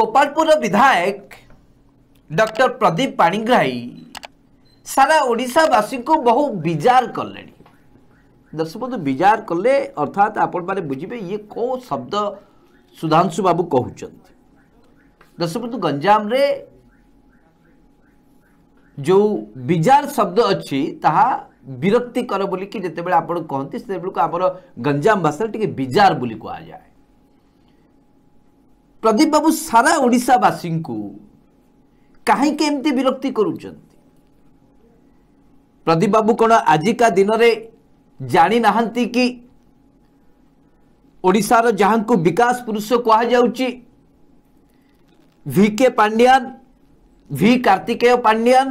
गोपालपुर विधायक डॉक्टर प्रदीप पाणीग्राही सारा ओडावासी को बहु विजार कले दर्शक बंधु विजार कले अर्थात आपण मैंने बुझे ये कौ शब्द सुधांशु बाबू कहूँ दर्शक बंधु गंजाम रे जो विजार शब्द अच्छी ताक्तिकर बोल कि जिते बहुत कहते आप गंजाम भाषा टी विजार बोली कह जाए प्रदीप बाबू सारा ओडावासी कहीं एमती विरक्ति प्रदीप बाबू कौन आजिका दिन में जाणी ना कि ओडार जहाँ को विकास पुरुष कह कहके पांड्यान भि कार्तिकेय पांड्यान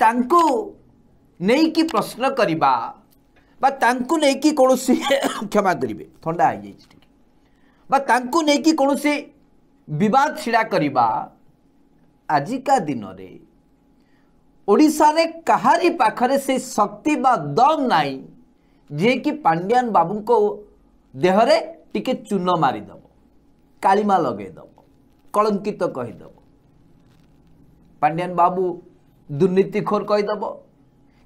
तांकु प्रश्न करवा कौन सी क्षमा करेंगे थंडा आई जाए ବା ତାଙ୍କୁ ନେଇକି କୌଣସି ବିବାଦ ଛିଡ଼ା କରିବା ଆଜିକା ଦିନରେ ଓଡ଼ିଶାରେ କାହାରି ପାଖରେ ସେ ଶକ୍ତି ବା ଦମ୍ ନାହିଁ ଯିଏକି ପାଣ୍ଡିଆନ ବାବୁଙ୍କ ଦେହରେ ଟିକେ ଚୂନ ମାରିଦେବ କାଳିମା ଲଗେଇଦେବ କଳଙ୍କିତ କହିଦେବ ପାଣ୍ଡିଆନ ବାବୁ ଦୁର୍ନୀତିଖୋର କହିଦେବ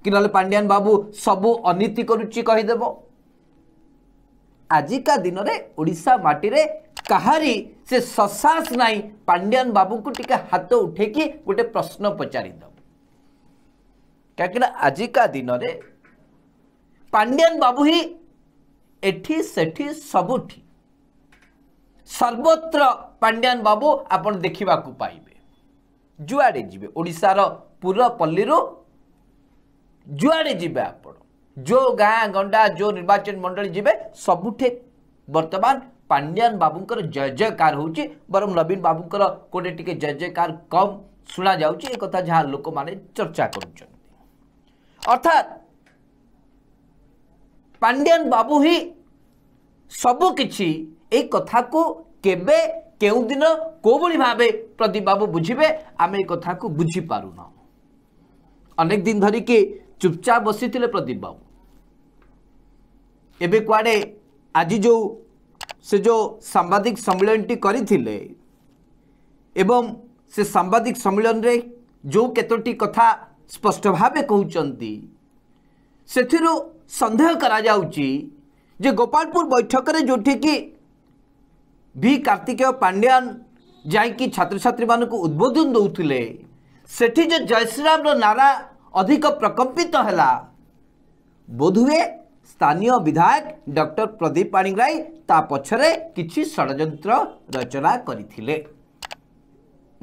କି ନହେଲେ ପାଣ୍ଡିଆନ ବାବୁ ସବୁ ଅନୀତି କରୁଛି କହିଦେବ আজিকা দিনরে ওড়িশা মাটিরে কাহারি সে সসাস নাই পাণ্ডিয়ান বাবুঙ্কু টিকে হাত উঠেকি গোটে প্রশ্ন পচারি দেব কাহিঁকিনা আজিকা দিনরে পাণ্ডিয়ান বাবু হি এটি সেটি সবুঠি সর্বত্র পাণ্ডিয়ান বাবু আপনার দেখা পাইবে যুয়াড়ে যাবে ওড়িশার পুরপল্লী যুয়াড়ে যাবে আপনার जो गाँ गंडा जो निर्वाचन मंडली जी सबुठे बर्तमान पांड्यान बाबूंर जय जयकार होऊची बर नवीन बाबूंर कोणी टिके जय जयकार कम ଶୁଣା ଯାଉଛି ଏ କଥା ଯାହା ଲୋକମାନେ ଚର୍ଚ୍ଚା କରୁଛନ୍ତି ଅର୍ଥାତ୍ ପାଣ୍ଡିଆନ ବାବୁ ହିଁ ସବୁ କିଛି ଏଇ କଥାକୁ କେବେ କେଉଁଦିନ କେଉଁଭଳି ଭାବେ ପ୍ରଦୀପ ବାବୁ ବୁଝିବେ ଆମେ ଏ କଥାକୁ ବୁଝିପାରୁନାହୁଁ ଅନେକ ଦିନ ଧରିକି ଚୁପଚାପ ବସିଥିଲେ ପ୍ରଦୀପ ବାବୁ एवं कड़े आज जो से जो सांबादिकम्मनटी से सांबादिक सम्मेलन रे जो केतोटी कथा स्पष्ट भावे कहते से संदेह करा जे गोपालपुर बैठक में जोटी की भि कार्तिकेय पांड्यान जाकि छात्र छात्री मान उद्बोधन दूसरे सेठी जे जयश्रीराम नारा अधिक प्रकम्पित है बोध हुए ସ୍ଥାନୀୟ ବିଧାୟକ ଡକ୍ଟର ପ୍ରଦୀପ ପାଣିଗ୍ରାହି ତା ପଛରେ କିଛି ଷଡ଼ଯନ୍ତ୍ର ରଚନା କରିଥିଲେ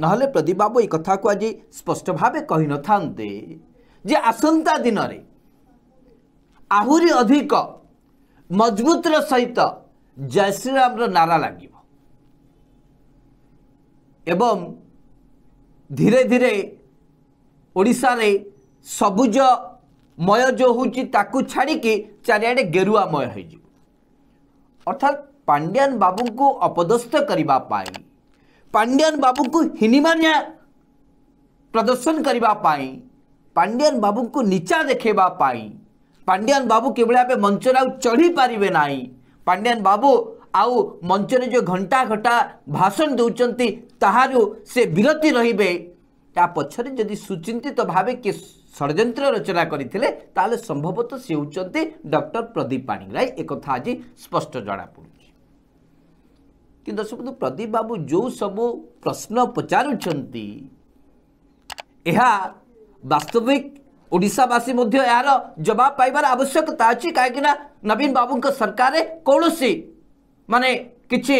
ନହେଲେ ପ୍ରଦୀପ ବାବୁ ଏ କଥାକୁ ଆଜି ସ୍ପଷ୍ଟ ଭାବେ କହିନଥାନ୍ତେ ଯେ ଆସନ୍ତା ଦିନରେ ଆହୁରି ଅଧିକ ମଜବୁତର ସହିତ ଜୟ ଶ୍ରୀରାମର ନାରା ଲାଗିବ ଏବଂ ଧୀରେ ଧୀରେ ଓଡ଼ିଶାରେ ସବୁଜମୟ ଯେଉଁ ହେଉଛି ତାକୁ ଛାଡ଼ିକି चारे गेरुआमय अर्थात पांड्यान बाबू को अपदस्थ करने पांड्यान बाबू को हिनिमानिया प्रदर्शन करने पांड्यान बाबू को नीचा देखापी पांड्यान बाबू कि भाव मंच चढ़ी पारे ना पांड्यान बाबू आउ मंच जो घंटा घंटा भाषण दूसरी से विरती रही ତା ପଛରେ ଯଦି ସୁଚିନ୍ତିତ ଭାବେ କିଏ ଷଡ଼ଯନ୍ତ୍ର ରଚନା କରିଥିଲେ ତାହେଲେ ସମ୍ଭବତଃ ସେ ହେଉଛନ୍ତି ଡକ୍ଟର ପ୍ରଦୀପ ପାଣିଗ୍ରାହୀ ଏକଥା ଆଜି ସ୍ପଷ୍ଟ ଜଣାପଡ଼ୁଛି କିନ୍ତୁ ଦର୍ଶକବନ୍ଧୁ ପ୍ରଦୀପ ବାବୁ ଯେଉଁ ସବୁ ପ୍ରଶ୍ନ ପଚାରୁଛନ୍ତି ଏହା ବାସ୍ତବିକ ଓଡ଼ିଶାବାସୀ ମଧ୍ୟ ଏହାର ଜବାବ ପାଇବାର ଆବଶ୍ୟକତା ଅଛି କାହିଁକିନା ନବୀନ ବାବୁଙ୍କ ସରକାରରେ କୌଣସି ମାନେ କିଛି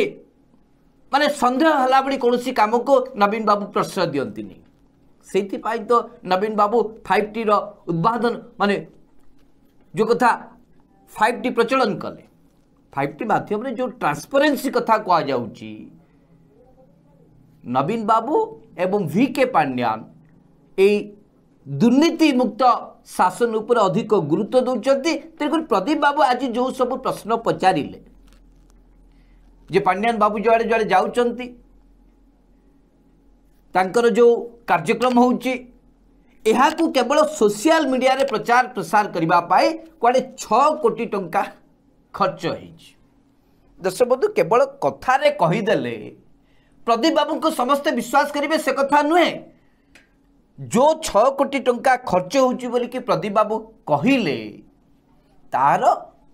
ମାନେ ସନ୍ଦେହ ହେଲା ଭଳି କୌଣସି କାମକୁ ନବୀନ ବାବୁ ପ୍ରଶ୍ରୟ ଦିଅନ୍ତିନି ସେଇଥିପାଇଁ ତ ନବୀନ ବାବୁ ଫାଇଭ୍ ଟିର ଉଦ୍ଭାବନ ମାନେ ଯେଉଁ କଥା ଫାଇଭ୍ ଟି ପ୍ରଚଳନ କଲେ ଫାଇଭ୍ ଟି ମାଧ୍ୟମରେ ଯେଉଁ ଟ୍ରାନ୍ସପରେନ୍ସି କଥା କୁହାଯାଉଛି ନବୀନ ବାବୁ ଏବଂ ଭି କେ ପାଣ୍ଡ୍ୟାନ ଏଇ ଦୁର୍ନୀତିମୁକ୍ତ ଶାସନ ଉପରେ ଅଧିକ ଗୁରୁତ୍ୱ ଦେଉଛନ୍ତି ତେଣୁକରି ପ୍ରଦୀପ ବାବୁ ଆଜି ଯେଉଁ ସବୁ ପ୍ରଶ୍ନ ପଚାରିଲେ ଯେ ପାଣ୍ଡ୍ୟାନ ବାବୁ ଯୁଆଡ଼େ ଯୁଆଡ଼େ ଯାଉଛନ୍ତି ତାଙ୍କର ଯେଉଁ କାର୍ଯ୍ୟକ୍ରମ ହେଉଛି ଏହାକୁ କେବଳ ସୋସିଆଲ ମିଡ଼ିଆରେ ପ୍ରଚାର ପ୍ରସାର କରିବା ପାଇଁ କୁଆଡ଼େ ଛଅ କୋଟି ଟଙ୍କା ଖର୍ଚ୍ଚ ହେଇଛି ଦର୍ଶବନ୍ଧୁ କେବଳ କଥାରେ କହିଦେଲେ ପ୍ରଦୀପ ବାବୁଙ୍କୁ ସମସ୍ତେ ବିଶ୍ୱାସ କରିବେ ସେ କଥା ନୁହେଁ ଯେଉଁ ଛଅ କୋଟି ଟଙ୍କା ଖର୍ଚ୍ଚ ହେଉଛି ବୋଲିକି ପ୍ରଦୀପ ବାବୁ କହିଲେ ତାହାର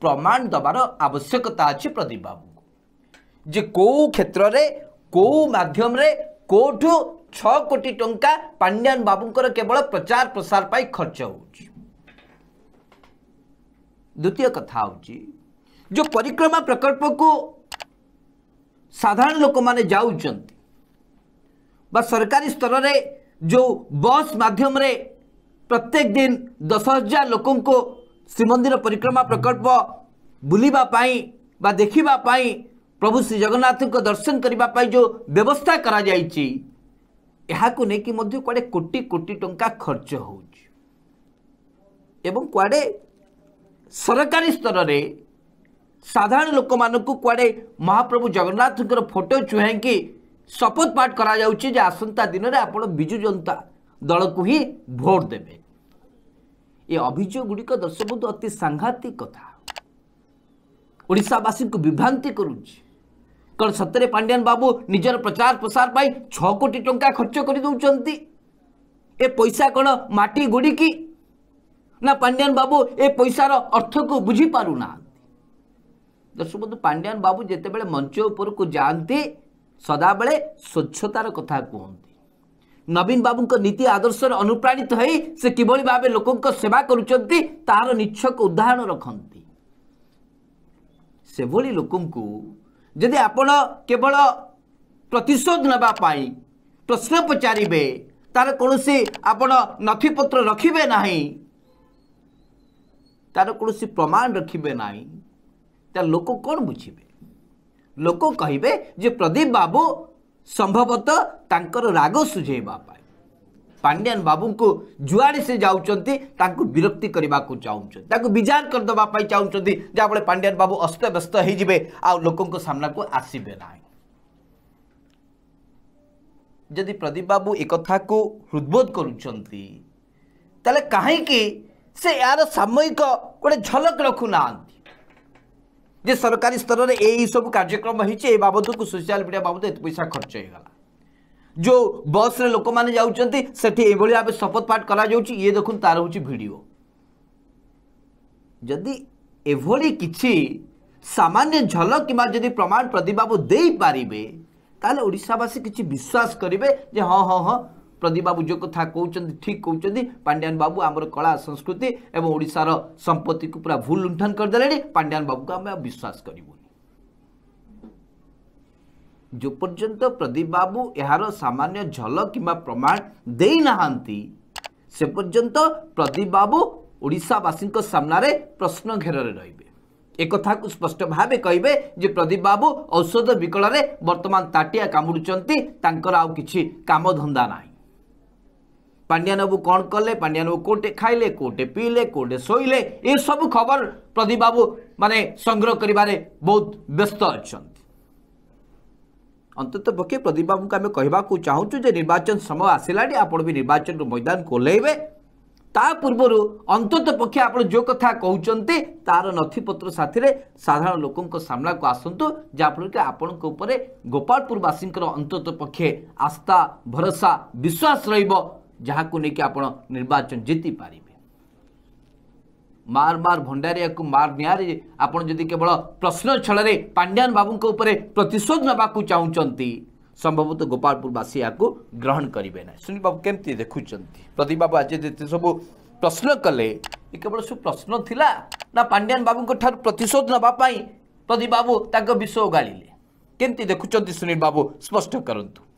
ପ୍ରମାଣ ଦେବାର ଆବଶ୍ୟକତା ଅଛି ପ୍ରଦୀପ ବାବୁଙ୍କୁ ଯେ କେଉଁ କ୍ଷେତ୍ରରେ କେଉଁ ମାଧ୍ୟମରେ କେଉଁଠୁ छ छोटी टाइम पांडियान बाबूं केवल प्रचार प्रसार पर खर्च हो द्वितीय कथा जो परिक्रमा प्रकल्प को साधारण लोक मैंने जा व सरकारी स्तर रे जो बस मध्यम प्रत्येक दिन दस हजार लोक को श्रीमंदिर परिक्रमा प्रकल्प बुलवापी देखापी प्रभु श्रीजगन्नाथ को दर्शन करने जो व्यवस्था करा कर ଏହାକୁ ନେଇକି ମଧ୍ୟ କୁଆଡ଼େ କୋଟି କୋଟି ଟଙ୍କା ଖର୍ଚ୍ଚ ହେଉଛି ଏବଂ କୁଆଡ଼େ ସରକାରୀ ସ୍ତରରେ ସାଧାରଣ ଲୋକମାନଙ୍କୁ କୁଆଡ଼େ ମହାପ୍ରଭୁ ଜଗନ୍ନାଥଙ୍କର ଫଟୋ ଚୁହାଁକି ଶପଥ ପାଠ କରାଯାଉଛି ଯେ ଆସନ୍ତା ଦିନରେ ଆପଣ ବିଜୁ ଜନତା ଦଳକୁ ହିଁ ଭୋଟ ଦେବେ ଏ ଅଭିଯୋଗ ଗୁଡ଼ିକ ଦର୍ଶକ ଅତି ସାଂଘାତିକ କଥା ଓଡ଼ିଶାବାସୀଙ୍କୁ ବିଭ୍ରାନ୍ତି କରୁଛି କାରଣ ସତରେ ପାଣ୍ଡିଆନ ବାବୁ ନିଜର ପ୍ରଚାର ପ୍ରସାର ପାଇଁ ଛଅ କୋଟି ଟଙ୍କା ଖର୍ଚ୍ଚ କରିଦେଉଛନ୍ତି ଏ ପଇସା କ'ଣ ମାଟି ଗୁଡ଼ିକି ନା ପାଣ୍ଡିଆନ ବାବୁ ଏ ପଇସାର ଅର୍ଥକୁ ବୁଝିପାରୁନାହାନ୍ତି ଦର୍ଶକବନ୍ଧୁ ପାଣ୍ଡିଆନ ବାବୁ ଯେତେବେଳେ ମଞ୍ଚ ଉପରକୁ ଯାଆନ୍ତି ସଦାବେଳେ ସ୍ୱଚ୍ଛତାର କଥା କୁହନ୍ତି ନବୀନ ବାବୁଙ୍କ ନୀତି ଆଦର୍ଶରେ ଅନୁପ୍ରାଣିତ ହୋଇ ସେ କିଭଳି ଭାବେ ଲୋକଙ୍କ ସେବା କରୁଛନ୍ତି ତାହାର ନିଚ୍ଛକ ଉଦାହରଣ ରଖନ୍ତି ସେଭଳି ଲୋକଙ୍କୁ ଯଦି ଆପଣ କେବଳ ପ୍ରତିଶୋଧ ନେବା ପାଇଁ ପ୍ରଶ୍ନ ପଚାରିବେ ତାର କୌଣସି ଆପଣ ନଥିପତ୍ର ରଖିବେ ନାହିଁ ତାର କୌଣସି ପ୍ରମାଣ ରଖିବେ ନାହିଁ ତା ଲୋକ କ'ଣ ବୁଝିବେ ଲୋକ କହିବେ ଯେ ପ୍ରଦୀପ ବାବୁ ସମ୍ଭବତଃ ତାଙ୍କର ରାଗ ସୁଝେଇବା ପାଇଁ ପାଣ୍ଡିଆନ ବାବୁଙ୍କୁ ଯୁଆଡ଼େ ସେ ଯାଉଛନ୍ତି ତାଙ୍କୁ ବିରକ୍ତି କରିବାକୁ ଚାହୁଁଛନ୍ତି ତାଙ୍କୁ ବିଜାର କରିଦେବା ପାଇଁ ଚାହୁଁଛନ୍ତି ଯାହାଫଳରେ ପାଣ୍ଡିଆନ ବାବୁ ଅସ୍ତବ୍ୟସ୍ତ ହେଇଯିବେ ଆଉ ଲୋକଙ୍କ ସାମ୍ନାକୁ ଆସିବେ ନାହିଁ ଯଦି ପ୍ରଦୀପ ବାବୁ ଏକଥାକୁ ହୃଦବୋଧ କରୁଛନ୍ତି ତାହେଲେ କାହିଁକି ସେ ଏହାର ସାମୟିକ ଗୋଟେ ଝଲକ ରଖୁନାହାନ୍ତି যে সরকারি স্তরের এইসব কার্যক্রম হয়েছে এই বাবদকু সোশিয়াল মিডিয়া বাবদ এত পয়সা খরচ হয়ে গলা जो बस रे लोक मैंने जाठी सेठी भाव शपथ पाठ कर ये देखो तार हूँ भिडियो जदि एभली कि सामान्य झलक कि प्रमाण प्रदीप दे पारे ताल ओडावासी किसी विश्वास करेंगे हाँ हाँ हाँ प्रदीप बाबू जो कथा कौन ठीक कौन पांड्यान बाबू आमर कला संस्कृति और ओडार संपत्ति को पूरा भूल लुंठन करदे पांड्यान बाबू को आम विश्वास करूँ ଯେପର୍ଯ୍ୟନ୍ତ ପ୍ରଦୀପ ବାବୁ ଏହାର ସାମାନ୍ୟ ଝଲ କିମ୍ବା ପ୍ରମାଣ ଦେଇନାହାନ୍ତି ସେ ପର୍ଯ୍ୟନ୍ତ ପ୍ରଦୀପ ବାବୁ ଓଡ଼ିଶାବାସୀଙ୍କ ସାମ୍ନାରେ ପ୍ରଶ୍ନ ଘେରରେ ରହିବେ ଏକଥାକୁ ସ୍ପଷ୍ଟ ଭାବେ କହିବେ ଯେ ପ୍ରଦୀପ ବାବୁ ଔଷଧ ବିକଳରେ ବର୍ତ୍ତମାନ ତାଟିଆ କାମୁଡ଼ୁଛନ୍ତି ତାଙ୍କର ଆଉ କିଛି କାମଧନ୍ଦା ନାହିଁ ପାଣ୍ଡିଆନବୁ କ'ଣ କଲେ ପାଣ୍ଡିଆନବୁ କେଉଁଠି ଖାଇଲେ କେଉଁଠି ପିଇଲେ କେଉଁଠି ଶୋଇଲେ ଏସବୁ ଖବର ପ୍ରଦୀପ ବାବୁ ମାନେ ସଂଗ୍ରହ କରିବାରେ ବହୁତ ବ୍ୟସ୍ତ ଅଛନ୍ତି अंत पक्षे प्रदीप बाबू को आम कह चाहूँ निर्वाचन समय आसलानी भी निर्वाचन मैदान ओल्लैबे पूर्व अंत पक्षे आप जो कथा कहते तार नथिपत्र साधारण लोकों सामना को आसतु जहाँफल कि आपण गोपालपुरवासी अंत पक्षे आस्था भरोसा विश्वास रहा को लेकिन आपचन जीति पारे মার মার ভণ্ডারিয়াকে মার নিয়ারে আপনার যদি কেবল প্রশ্ন ছড়ে পাণ্ডিয়ান বাবুঙ্ উপরে প্রতিশোধ নেওয়া চাহুমান সম্ভবত গোপালপুরবাসী ইয়াকে গ্রহণ করবে না সুনীল বাবু কেমতি দেখুম প্রদীপ বাবু আজ যেতে সবু প্রশ্ন কলে এ কেবল সব প্রশ্ন লা না পাণ্ডিয়ান বাবুঙ্ ঠার প্রতিশোধ নেওয়া প্রদীপ বাবু তাকে বিষ ওগাড়িলে কেমতি দেখুম সুনীল বাবু স্পষ্ট করতু